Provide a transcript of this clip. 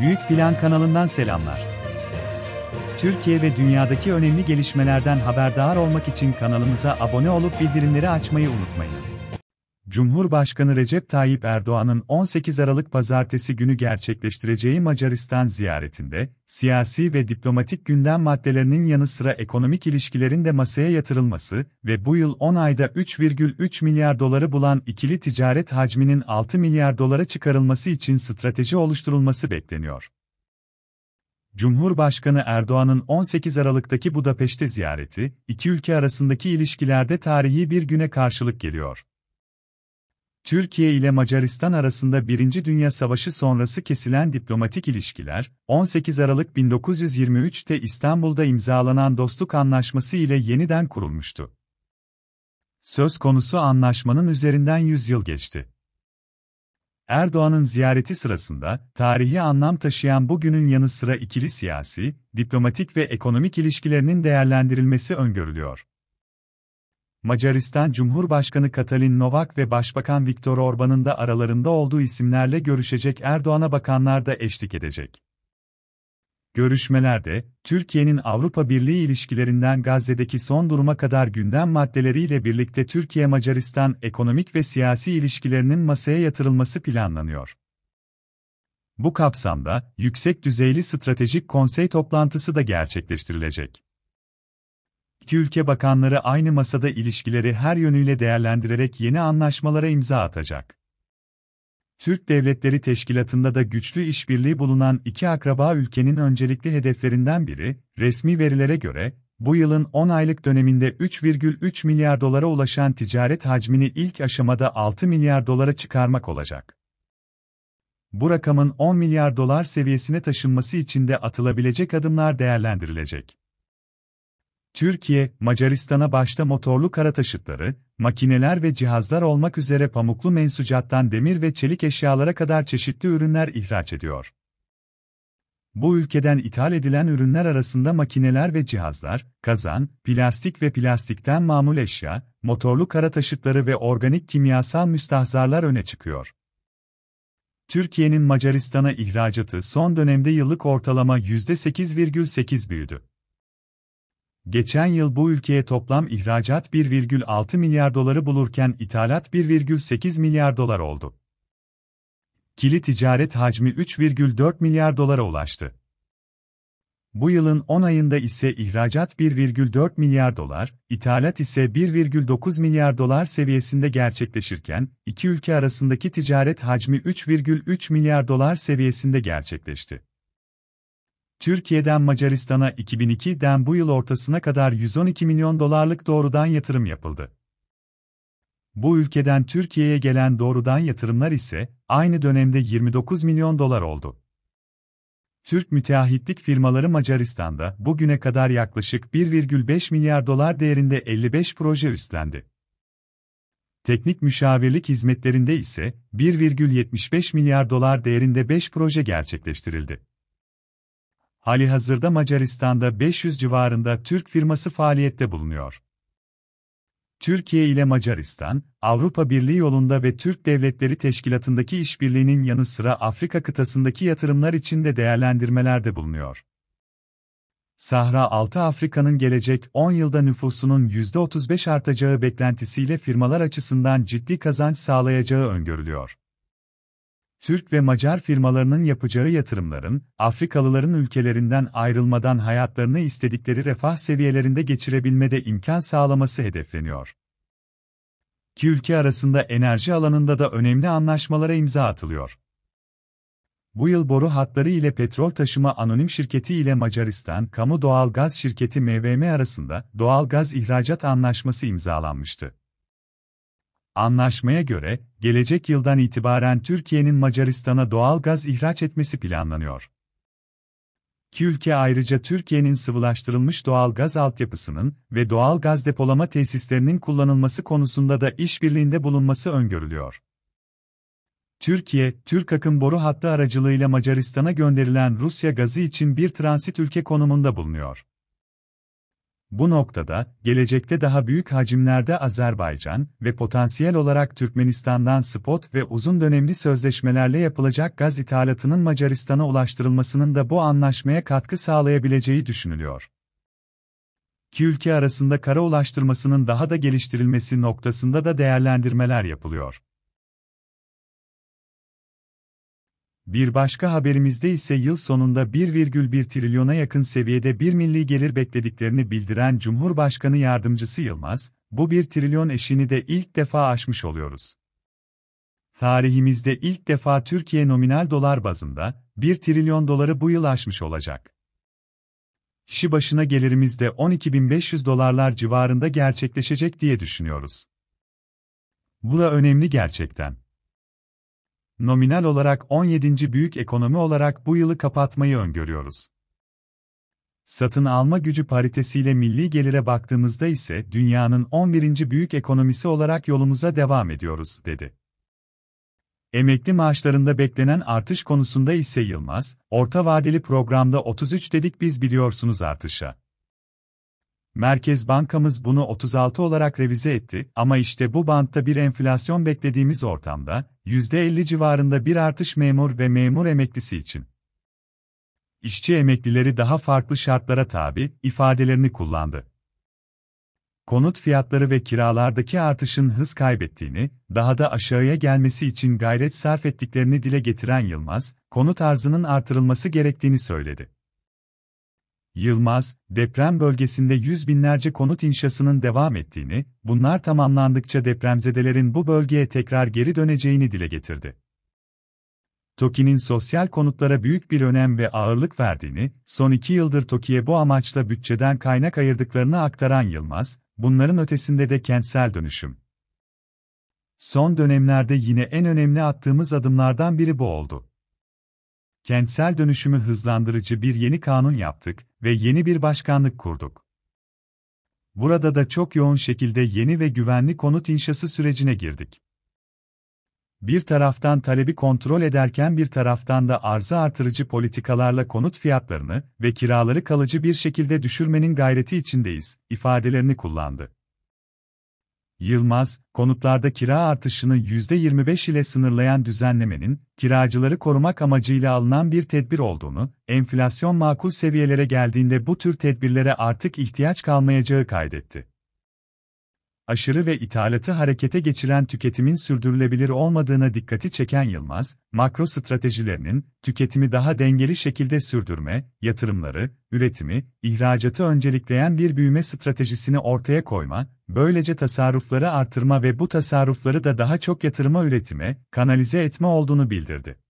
Büyük Plan kanalından selamlar. Türkiye ve dünyadaki önemli gelişmelerden haberdar olmak için kanalımıza abone olup bildirimleri açmayı unutmayınız. Cumhurbaşkanı Recep Tayyip Erdoğan'ın 18 Aralık pazartesi günü gerçekleştireceği Macaristan ziyaretinde, siyasi ve diplomatik gündem maddelerinin yanı sıra ekonomik ilişkilerin de masaya yatırılması ve bu yıl 10 ayda 3,3 milyar doları bulan ikili ticaret hacminin 6 milyar dolara çıkarılması için strateji oluşturulması bekleniyor. Cumhurbaşkanı Erdoğan'ın 18 Aralık'taki Budapeşte ziyareti, iki ülke arasındaki ilişkilerde tarihi bir güne karşılık geliyor. Türkiye ile Macaristan arasında Birinci Dünya Savaşı sonrası kesilen diplomatik ilişkiler, 18 Aralık 1923'te İstanbul'da imzalanan Dostluk Anlaşması ile yeniden kurulmuştu. Söz konusu anlaşmanın üzerinden 100 yıl geçti. Erdoğan'ın ziyareti sırasında tarihi anlam taşıyan bugünün yanı sıra ikili siyasi, diplomatik ve ekonomik ilişkilerinin değerlendirilmesi öngörülüyor. Macaristan Cumhurbaşkanı Katalin Novak ve Başbakan Viktor Orban'ın da aralarında olduğu isimlerle görüşecek Erdoğan'a bakanlar da eşlik edecek. Görüşmelerde, Türkiye'nin Avrupa Birliği ilişkilerinden Gazze'deki son duruma kadar gündem maddeleriyle birlikte Türkiye-Macaristan ekonomik ve siyasi ilişkilerinin masaya yatırılması planlanıyor. Bu kapsamda, yüksek düzeyli stratejik konsey toplantısı da gerçekleştirilecek. İki ülke bakanları aynı masada ilişkileri her yönüyle değerlendirerek yeni anlaşmalara imza atacak. Türk Devletleri Teşkilatı'nda da güçlü işbirliği bulunan iki akraba ülkenin öncelikli hedeflerinden biri, resmi verilere göre, bu yılın 10 aylık döneminde 3,3 milyar dolara ulaşan ticaret hacmini ilk aşamada 6 milyar dolara çıkarmak olacak. Bu rakamın 10 milyar dolar seviyesine taşınması için de atılabilecek adımlar değerlendirilecek. Türkiye, Macaristan'a başta motorlu kara taşıtları, makineler ve cihazlar olmak üzere pamuklu mensucattan demir ve çelik eşyalara kadar çeşitli ürünler ihraç ediyor. Bu ülkeden ithal edilen ürünler arasında makineler ve cihazlar, kazan, plastik ve plastikten mamul eşya, motorlu kara taşıtları ve organik kimyasal müstahzarlar öne çıkıyor. Türkiye'nin Macaristan'a ihracatı son dönemde yıllık ortalama %8,8 büyüdü. Geçen yıl bu ülkeye toplam ihracat 1,6 milyar doları bulurken ithalat 1,8 milyar dolar oldu. Kili ticaret hacmi 3,4 milyar dolara ulaştı. Bu yılın 10 ayında ise ihracat 1,4 milyar dolar, ithalat ise 1,9 milyar dolar seviyesinde gerçekleşirken, iki ülke arasındaki ticaret hacmi 3,3 milyar dolar seviyesinde gerçekleşti. Türkiye'den Macaristan'a 2002'den bu yıl ortasına kadar 112 milyon dolarlık doğrudan yatırım yapıldı. Bu ülkeden Türkiye'ye gelen doğrudan yatırımlar ise aynı dönemde 29 milyon dolar oldu. Türk müteahhitlik firmaları Macaristan'da bugüne kadar yaklaşık 1,5 milyar dolar değerinde 55 proje üstlendi. Teknik müşavirlik hizmetlerinde ise 1,75 milyar dolar değerinde 5 proje gerçekleştirildi. Hali hazırda Macaristan'da 500 civarında Türk firması faaliyette bulunuyor. Türkiye ile Macaristan, Avrupa Birliği yolunda ve Türk Devletleri Teşkilatı'ndaki işbirliğinin yanı sıra Afrika kıtasındaki yatırımlar için de değerlendirmelerde bulunuyor. Sahra Altı Afrika'nın gelecek 10 yılda nüfusunun %35 artacağı beklentisiyle firmalar açısından ciddi kazanç sağlayacağı öngörülüyor. Türk ve Macar firmalarının yapacağı yatırımların, Afrikalıların ülkelerinden ayrılmadan hayatlarını istedikleri refah seviyelerinde geçirebilmede imkan sağlaması hedefleniyor. İki ülke arasında enerji alanında da önemli anlaşmalara imza atılıyor. Bu yıl boru hatları ile petrol taşıma anonim şirketi ile Macaristan Kamu Doğal Gaz Şirketi MVM arasında doğal gaz ihracat anlaşması imzalanmıştı. Anlaşmaya göre, gelecek yıldan itibaren Türkiye'nin Macaristan'a doğal gaz ihraç etmesi planlanıyor. İki ülke ayrıca Türkiye'nin sıvılaştırılmış doğal gaz altyapısının ve doğal gaz depolama tesislerinin kullanılması konusunda da işbirliğinde bulunması öngörülüyor. Türkiye, Türk akım boru hattı aracılığıyla Macaristan'a gönderilen Rusya gazı için bir transit ülke konumunda bulunuyor. Bu noktada, gelecekte daha büyük hacimlerde Azerbaycan ve potansiyel olarak Türkmenistan'dan spot ve uzun dönemli sözleşmelerle yapılacak gaz ithalatının Macaristan'a ulaştırılmasının da bu anlaşmaya katkı sağlayabileceği düşünülüyor. İki ülke arasında kara ulaştırmasının daha da geliştirilmesi noktasında da değerlendirmeler yapılıyor. Bir başka haberimizde ise yıl sonunda 1,1 trilyona yakın seviyede bir milli gelir beklediklerini bildiren Cumhurbaşkanı Yardımcısı Yılmaz, bu 1 trilyon eşini de ilk defa aşmış oluyoruz. Tarihimizde ilk defa Türkiye nominal dolar bazında 1 trilyon doları bu yıl aşmış olacak. Kişi başına gelirimizde 12.500 dolarlar civarında gerçekleşecek diye düşünüyoruz. Bu da önemli gerçekten nominal olarak 17. büyük ekonomi olarak bu yılı kapatmayı öngörüyoruz. Satın alma gücü paritesiyle milli gelire baktığımızda ise dünyanın 11. büyük ekonomisi olarak yolumuza devam ediyoruz, dedi. Emekli maaşlarında beklenen artış konusunda ise Yılmaz, orta vadeli programda 33 dedik biz biliyorsunuz artışa. Merkez Bankamız bunu 36 olarak revize etti ama işte bu bantta bir enflasyon beklediğimiz ortamda, %50 civarında bir artış memur ve memur emeklisi için. İşçi emeklileri daha farklı şartlara tabi, ifadelerini kullandı. Konut fiyatları ve kiralardaki artışın hız kaybettiğini, daha da aşağıya gelmesi için gayret sarf ettiklerini dile getiren Yılmaz, konut arzının artırılması gerektiğini söyledi. Yılmaz, deprem bölgesinde yüz binlerce konut inşasının devam ettiğini, bunlar tamamlandıkça depremzedelerin bu bölgeye tekrar geri döneceğini dile getirdi. TOKİ'nin sosyal konutlara büyük bir önem ve ağırlık verdiğini, son iki yıldır TOKİ'ye bu amaçla bütçeden kaynak ayırdıklarını aktaran Yılmaz, bunların ötesinde de kentsel dönüşüm. Son dönemlerde yine en önemli attığımız adımlardan biri bu oldu kentsel dönüşümü hızlandırıcı bir yeni kanun yaptık ve yeni bir başkanlık kurduk. Burada da çok yoğun şekilde yeni ve güvenli konut inşası sürecine girdik. Bir taraftan talebi kontrol ederken bir taraftan da arzı artırıcı politikalarla konut fiyatlarını ve kiraları kalıcı bir şekilde düşürmenin gayreti içindeyiz ifadelerini kullandı. Yılmaz, konutlarda kira artışını %25 ile sınırlayan düzenlemenin, kiracıları korumak amacıyla alınan bir tedbir olduğunu, enflasyon makul seviyelere geldiğinde bu tür tedbirlere artık ihtiyaç kalmayacağı kaydetti aşırı ve ithalatı harekete geçiren tüketimin sürdürülebilir olmadığına dikkati çeken Yılmaz, makro stratejilerinin tüketimi daha dengeli şekilde sürdürme, yatırımları, üretimi, ihracatı öncelikleyen bir büyüme stratejisini ortaya koyma, böylece tasarrufları artırma ve bu tasarrufları da daha çok yatırıma üretime, kanalize etme olduğunu bildirdi.